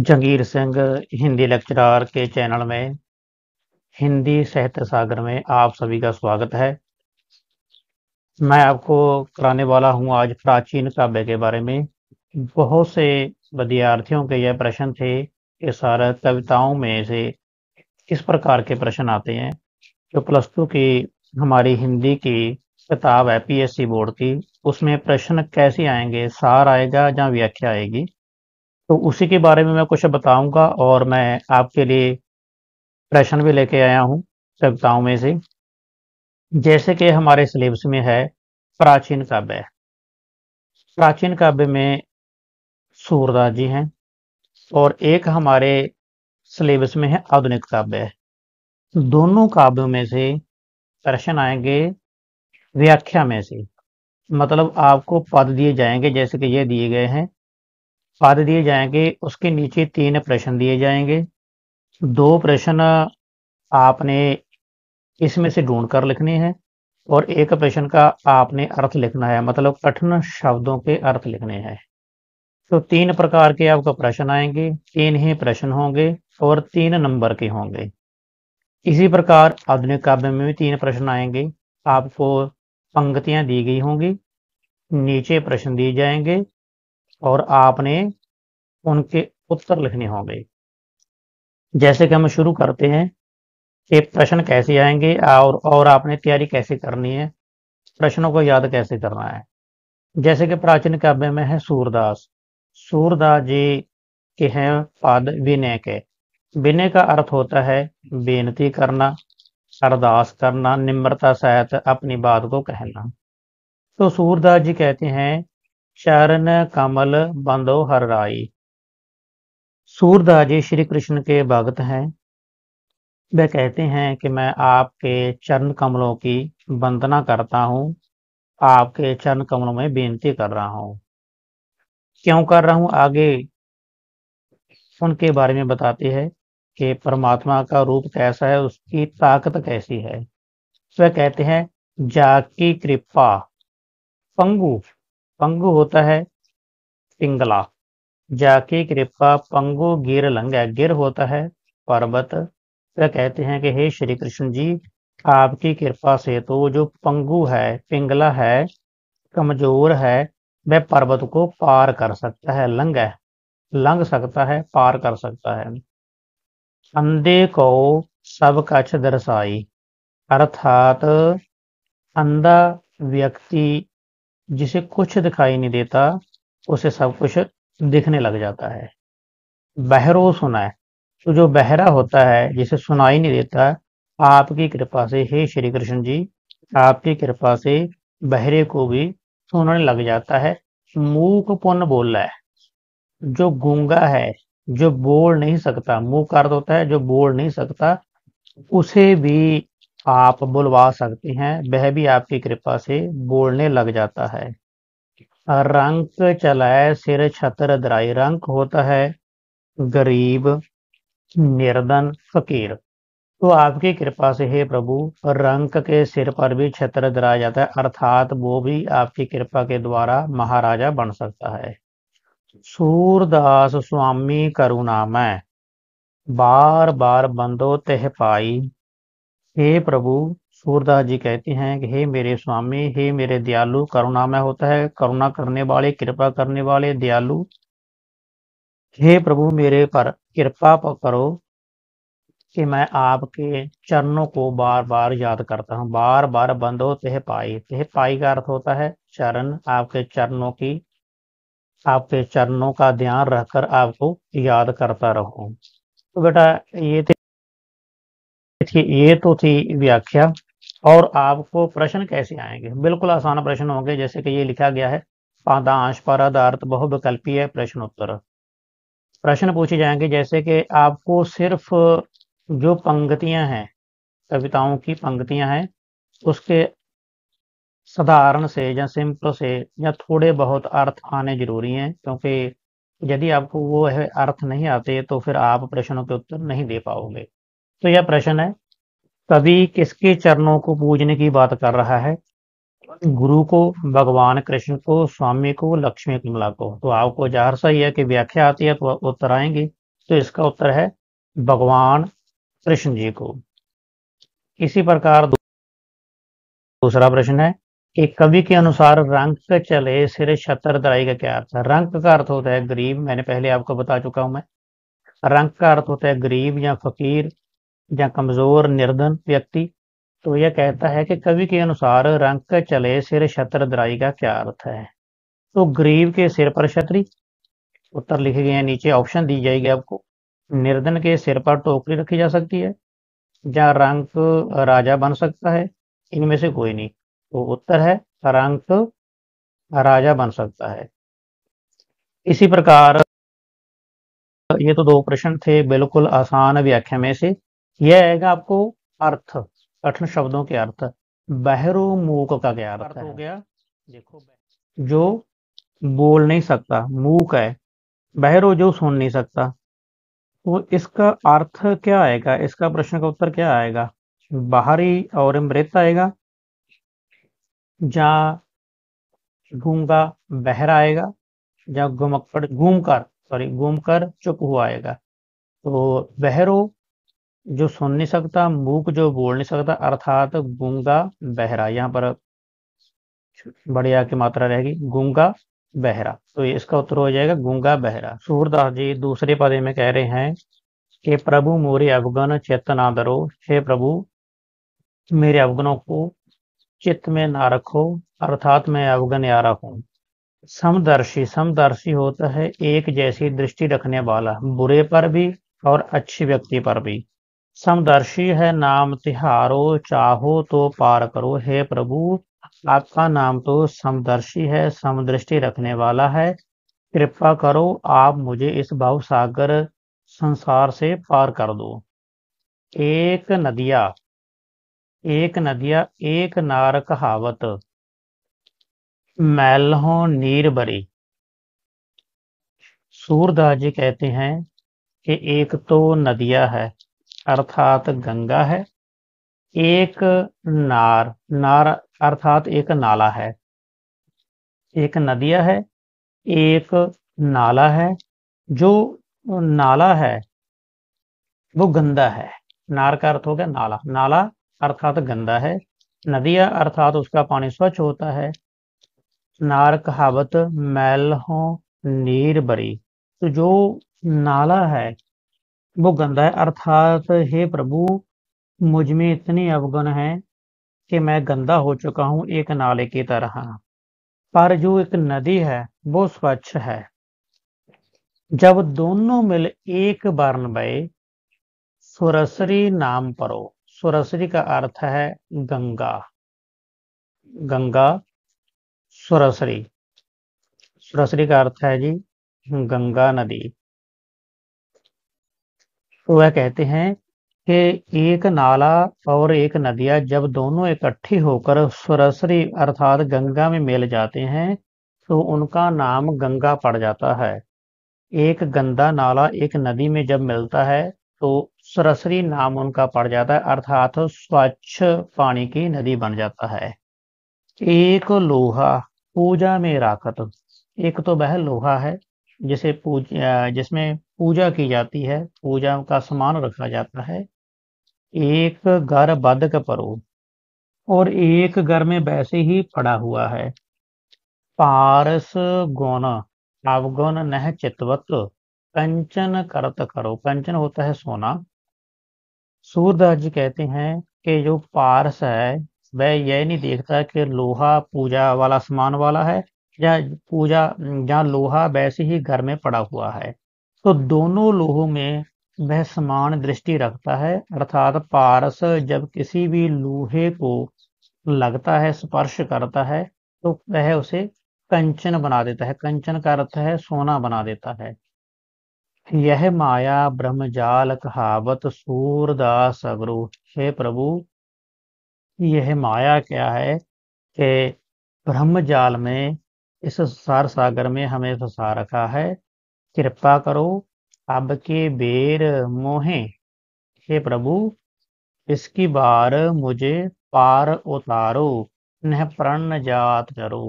Jangir Singh Hindi lecturer के channel में हिंदी साहित्य सागर में आप सभी का स्वागत है मैं आपको कराने वाला हूं आज प्राचीन काव्य के बारे में बहुत से विद्यार्थियों के यह प्रश्न थे कि सारे कविताओं में से इस प्रकार के प्रश्न आते हैं जो प्लस टू की हमारी हिंदी की किताब है पीएससी बोर्ड की उसमें प्रश्न कैसे आएंगे सार आएगा या व्याख्या आएगी तो उसी के बारे में मैं कुछ बताऊंगा और मैं आपके लिए प्रश्न भी लेके आया हूँ कविताओं में से जैसे कि हमारे सिलेबस में है प्राचीन काव्य प्राचीन काव्य में सूरदास जी हैं और एक हमारे सिलेबस में है आधुनिक काव्य दोनों काव्यों में से प्रश्न आएंगे व्याख्या में से मतलब आपको पद दिए जाएंगे जैसे कि ये दिए गए हैं पद दिए जाएंगे उसके नीचे तीन प्रश्न दिए जाएंगे दो प्रश्न आपने इसमें से ढूंढ कर लिखने हैं और एक प्रश्न का आपने अर्थ लिखना है मतलब कठिन शब्दों के अर्थ लिखने हैं तो तीन प्रकार के आपको प्रश्न आएंगे तीन ही प्रश्न होंगे और तीन नंबर के होंगे इसी प्रकार आधुनिक काव्य में भी तीन प्रश्न आएंगे आपको पंक्तियां दी गई होंगी नीचे प्रश्न दिए जाएंगे और आपने उनके उत्तर लिखने होंगे जैसे कि हम शुरू करते हैं कि प्रश्न कैसे आएंगे और और आपने तैयारी कैसे करनी है प्रश्नों को याद कैसे करना है जैसे कि प्राचीन काव्य में है सूरदास सूरदास जी के हैं पद विनय के विनय का अर्थ होता है बेनती करना अरदास करना निम्रता सहित अपनी बात को कहना तो सूरदास जी कहते हैं शरण कमल बंदो हर राई सूरदास जी श्री कृष्ण के भगत हैं वह कहते हैं कि मैं आपके चरण कमलों की वंदना करता हूं आपके चरण कमलों में बेनती कर रहा हूं क्यों कर रहा हूं आगे उनके बारे में बताती है कि परमात्मा का रूप कैसा है उसकी ताकत कैसी है वह कहते हैं जाकी कृपा पंगु पंगु होता है पिंगला जाके कृपा पंगु गिर लंग गिर होता है पर्वत वह कहते हैं कि हे श्री कृष्ण जी आपकी कृपा से तो जो पंगु है पिंगला है कमजोर है वह पर्वत को पार कर सकता है लंग है लंग सकता है पार कर सकता है अंधे को सब कछ दर्शाई अर्थात अंधा व्यक्ति जिसे कुछ दिखाई नहीं देता उसे सब कुछ दिखने लग जाता है बहरो सुना है तो जो बहरा होता है जिसे सुनाई नहीं देता आपकी कृपा से हे श्री कृष्ण जी आपकी कृपा से बहरे को भी सुनने लग जाता है मूक पुन बोल रहा है जो गूंगा है जो बोल नहीं सकता मुंह कर्द होता है जो बोल नहीं सकता उसे भी आप बुलवा सकते हैं वह भी आपकी कृपा से बोलने लग जाता है रंक चलाए सिर छतर दराई रंक होता है गरीब निर्धन फकीर तो आपकी कृपा से हे प्रभु रंक के सिर पर भी छत्र दराया जाता है अर्थात वो भी आपकी कृपा के द्वारा महाराजा बन सकता है सूरदास स्वामी करुणामय बार बार बंदो तह पाई हे प्रभु सूरदास जी कहते हैं कि हे मेरे स्वामी हे मेरे दयालु करुणामय होता है करुणा करने वाले कृपा करने वाले दयालु हे प्रभु मेरे पर कृपा करो कि मैं आपके चरणों को बार बार याद करता हूँ बार बार बंदो तेह पाई तेह पाई का अर्थ होता है चरण आपके चरणों की आपके चरणों का ध्यान रखकर आपको याद करता रहूं तो बेटा ये थे देखिए ये तो थी व्याख्या और आपको प्रश्न कैसे आएंगे बिल्कुल आसान प्रश्न होंगे जैसे कि ये लिखा गया है पादांश परादार्थ बहुविकल्पीय उत्तर प्रश्न पूछे जाएंगे जैसे कि आपको सिर्फ जो पंक्तियां हैं कविताओं की पंक्तियां हैं उसके साधारण से या सिंपल से या थोड़े बहुत अर्थ आने जरूरी हैं क्योंकि यदि आपको वो है अर्थ नहीं आते तो फिर आप प्रश्नों के उत्तर नहीं दे पाओगे तो यह प्रश्न है कवि किसके चरणों को पूजने की बात कर रहा है गुरु को भगवान कृष्ण को स्वामी को लक्ष्मी कमला को तो आपको जाहिर सही है कि व्याख्या आती है तो उत्तर आएंगे तो इसका उत्तर है भगवान कृष्ण जी को इसी प्रकार दूसरा प्रश्न है कि कवि के अनुसार रंग चले सिर छतर दराई का क्या अर्थ है रंग का अर्थ होता है गरीब मैंने पहले आपको बता चुका हूं मैं रंग का अर्थ होता है गरीब या फकीर या कमजोर निर्धन व्यक्ति तो यह कहता है कि कवि के अनुसार रंग चले सिर छत्र दराई का क्या अर्थ है तो गरीब के सिर पर छतरी उत्तर लिखे गए हैं नीचे ऑप्शन दी जाएगी आपको निर्धन के सिर पर टोकरी रखी जा सकती है या रंक राजा बन सकता है इनमें से कोई नहीं तो उत्तर है रंक राजा बन सकता है इसी प्रकार ये तो दो प्रश्न थे बिल्कुल आसान व्याख्या में से यह आएगा आपको अर्थ कठिन शब्दों के अर्थ मूक का क्या अर्थ हो गया देखो जो बोल नहीं सकता मूक है बहरो जो सुन नहीं सकता तो इसका अर्थ क्या आएगा इसका प्रश्न का उत्तर क्या आएगा बाहरी और मृत आएगा जहा घूमगा बहरा आएगा जहाँ घुमकड़ घूमकर सॉरी घूमकर चुप हुआ आएगा तो बहरो जो सुन नहीं सकता मूक जो बोल नहीं सकता अर्थात गूंगा बहरा यहाँ पर बढ़िया की मात्रा रहेगी गूंगा बहरा तो इसका उत्तर हो जाएगा गूंगा बहरा सूरदास जी दूसरे पदे में कह रहे हैं कि प्रभु मोरे अवगन चित्त ना धरो हे प्रभु मेरे अवगनों को चित्त में ना रखो अर्थात मैं अवगन यारा हूं समदर्शी समदर्शी होता है एक जैसी दृष्टि रखने वाला बुरे पर भी और अच्छे व्यक्ति पर भी समदर्शी है नाम तिहारो चाहो तो पार करो हे प्रभु आपका नाम तो समदर्शी है समदृष्टि रखने वाला है कृपा करो आप मुझे इस भाव सागर संसार से पार कर दो एक नदिया एक नदिया एक नार कहावत मैलहो नीर बरी सूरदास जी कहते हैं कि एक तो नदिया है अर्थात गंगा है एक नार नार अर्थात एक नाला है एक नदिया है एक नाला है जो नाला है वो गंदा है नार का अर्थ हो गया नाला नाला अर्थात गंदा है नदिया अर्थात उसका पानी स्वच्छ होता है नार कहावत मैल हो नीर बरी तो जो नाला है वो गंदा है अर्थात हे प्रभु मुझ में इतने अवगुण है कि मैं गंदा हो चुका हूं एक नाले की तरह पर जो एक नदी है वो स्वच्छ है जब दोनों मिल एक बर्ण बे सुरसरी नाम परो सुरसरी का अर्थ है गंगा गंगा सुरसरी सुरसरी का अर्थ है जी गंगा नदी तो वह कहते हैं कि एक नाला और एक नदिया जब दोनों इकट्ठी होकर सरसरी अर्थात गंगा में मिल जाते हैं तो उनका नाम गंगा पड़ जाता है एक गंदा नाला एक नदी में जब मिलता है तो सरसरी नाम उनका पड़ जाता है अर्थात स्वच्छ पानी की नदी बन जाता है एक लोहा पूजा में राखत एक तो वह लोहा है जिसे पूज जिसमें पूजा की जाती है पूजा का समान रखा जाता है एक घर बाधक परो और एक घर में वैसे ही पड़ा हुआ है पारस गुण अवगुण नह चितवत कंचन करत करो कंचन होता है सोना सूरदास जी कहते हैं कि जो पारस है वह यह नहीं देखता कि लोहा पूजा वाला समान वाला है या पूजा या लोहा वैसे ही घर में पड़ा हुआ है तो दोनों लोहों में वह समान दृष्टि रखता है अर्थात पारस जब किसी भी लोहे को लगता है स्पर्श करता है तो वह उसे कंचन बना देता है कंचन का अर्थ है सोना बना देता है यह माया ब्रह्मजाल कहावत सूरदास अग्रु हे प्रभु यह माया क्या है कि ब्रह्मजाल में इस संसार सागर में हमें फंसा रखा है कृपा करो अब के बेर मोहे हे प्रभु इसकी बार मुझे पार उतारो न प्रण जात करो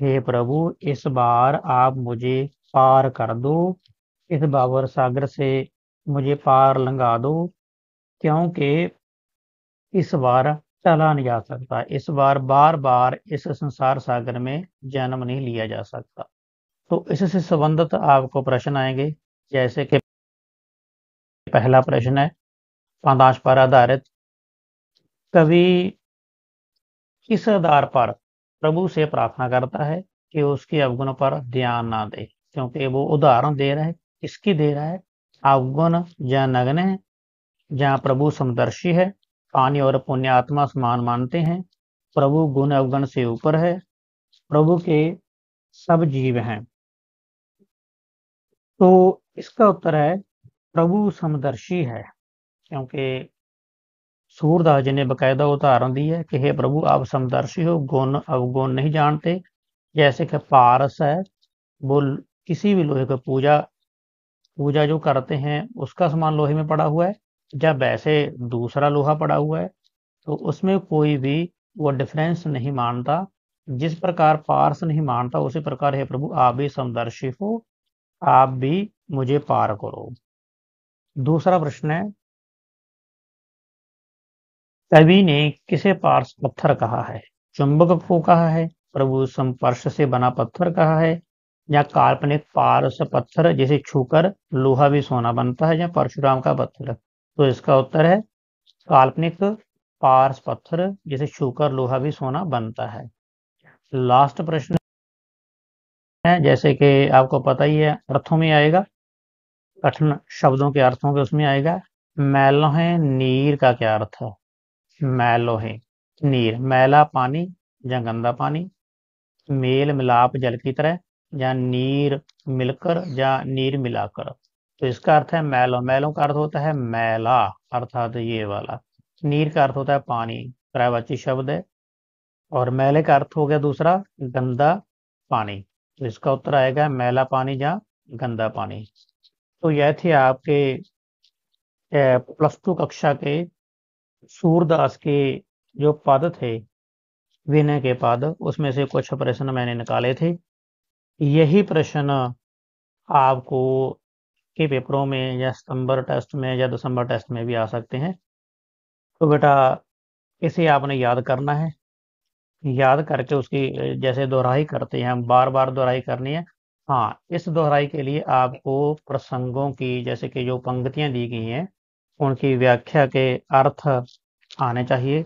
हे प्रभु इस बार आप मुझे पार कर दो इस बाबर सागर से मुझे पार लंगा दो क्योंकि इस बार चला नहीं जा सकता इस बार बार बार इस संसार सागर में जन्म नहीं लिया जा सकता तो इससे संबंधित आपको प्रश्न आएंगे जैसे कि पहला प्रश्न है पांदाश पर आधारित कवि किस आधार पर प्रभु से प्रार्थना करता है कि उसके अवगुण पर ध्यान ना दे क्योंकि वो उदाहरण दे रहा है किसकी दे रहा है अवगुण जहाँ नग्न है जहाँ प्रभु समदर्शी है पानी और पुण्य आत्मा समान मानते हैं प्रभु गुण अवगुण से ऊपर है प्रभु के सब जीव हैं तो इसका उत्तर है प्रभु समदर्शी है क्योंकि सूरदास जी ने बकायदा उदाहरण दी है कि हे प्रभु आप समदर्शी हो गुण अवगुण नहीं जानते जैसे कि पारस है वो किसी भी लोहे का पूजा पूजा जो करते हैं उसका समान लोहे में पड़ा हुआ है जब ऐसे दूसरा लोहा पड़ा हुआ है तो उसमें कोई भी वो डिफरेंस नहीं मानता जिस प्रकार पार्स नहीं मानता उसी प्रकार हे प्रभु आप भी समदर्शी हो आप भी मुझे पार करो दूसरा प्रश्न है कवि ने किसे पार्स पत्थर कहा है चुंबक को कहा है प्रभु संपर्श से बना पत्थर कहा है या काल्पनिक पारस पत्थर जिसे छूकर लोहा भी सोना बनता है या परशुराम का पत्थर तो इसका उत्तर है काल्पनिक पार्स पत्थर जिसे छूकर लोहा भी सोना बनता है लास्ट प्रश्न है जैसे कि आपको पता ही है अर्थों में आएगा कठिन शब्दों के अर्थों के उसमें आएगा मैलोहे नीर का क्या अर्थ है मैलोहे नीर मैला पानी या गंदा पानी मेल मिलाप जल की तरह या नीर मिलकर या नीर मिलाकर तो इसका अर्थ है मैलो मैलो का अर्थ होता है मैला अर्थात ये वाला नीर का अर्थ होता है पानी प्रायवाची शब्द है और मैले का अर्थ हो गया दूसरा गंदा पानी तो इसका उत्तर आएगा मैला पानी या गंदा पानी तो यह थे आपके प्लस टू कक्षा के सूरदास के जो पद थे विनय के पद उसमें से कुछ प्रश्न मैंने निकाले थे यही प्रश्न आपको के पेपरों में या सितंबर टेस्ट में या दिसंबर टेस्ट में भी आ सकते हैं तो बेटा इसे आपने याद करना है याद करके उसकी जैसे दोहराई करते हैं हम बार बार दोहराई करनी है हाँ इस दोहराई के लिए आपको प्रसंगों की जैसे कि जो पंक्तियां दी गई हैं उनकी व्याख्या के अर्थ आने चाहिए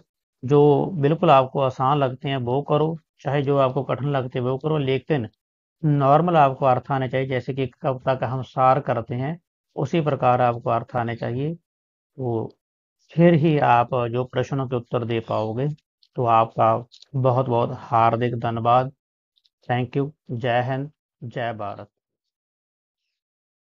जो बिल्कुल आपको आसान लगते हैं वो करो चाहे जो आपको कठिन लगते हैं वो करो लेकिन नॉर्मल आपको अर्थ आने चाहिए जैसे कि कविता का हम सार करते हैं उसी प्रकार आपको अर्थ आने चाहिए तो फिर ही आप जो प्रश्नों के उत्तर दे पाओगे तो आपका बहुत बहुत हार्दिक धन्यवाद थैंक यू जय हिंद जय भारत